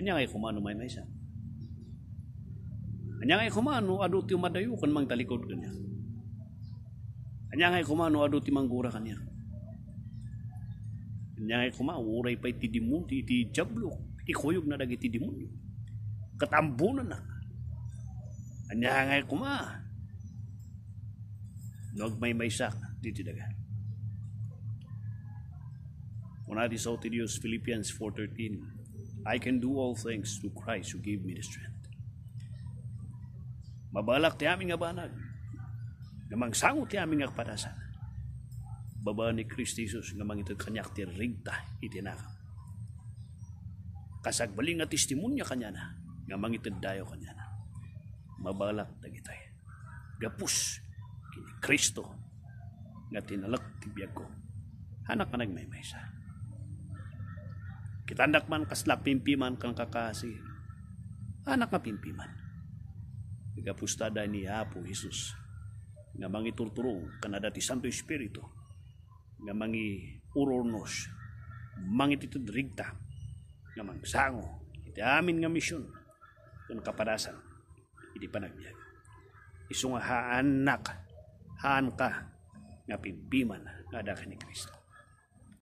Anyang ay kumano may maysa. Anyang ay kumano adu ti madayo kan mang talikod kanya. Anyang ay kumano adu ti manggura kanya. Anyang ay kuma uray pay ti dimun ti iti jablo. Ikuyog na dagiti dimun. Katambunan na. Anyang ay kuma. Nog may maysa diti daga. Una di sa Diyos, Philippians 4.13 I can do all things through Christ who gave me the strength. Mabalak ti aming abanag. sangot ti aming akpadasan. Baba ni Christ Jesus nga mangitag kanyak ti rigta itinakam. Kasagbaling nga testimonya kanya na nga mangitag dayo kanya na. Mabalak dagitay. Gapus kini Kristo nga tinalak ti biyag ko. Hanak ka nagmaymaysa. Kitandak man kasla pimpi man kang kakasi. Anak nga pimpi man. Nagapustada ni Apo Jesus. Nga mangi turturong kanadati Santo Espiritu. Nga mangi urornos. Mangi titudrigta. Nga mangsango. Iti amin nga misyon. Kung kapadasan. Iti panagbiag. Isunga haanak. Haan ka. Nga pimpiman. Nga ni Kristo.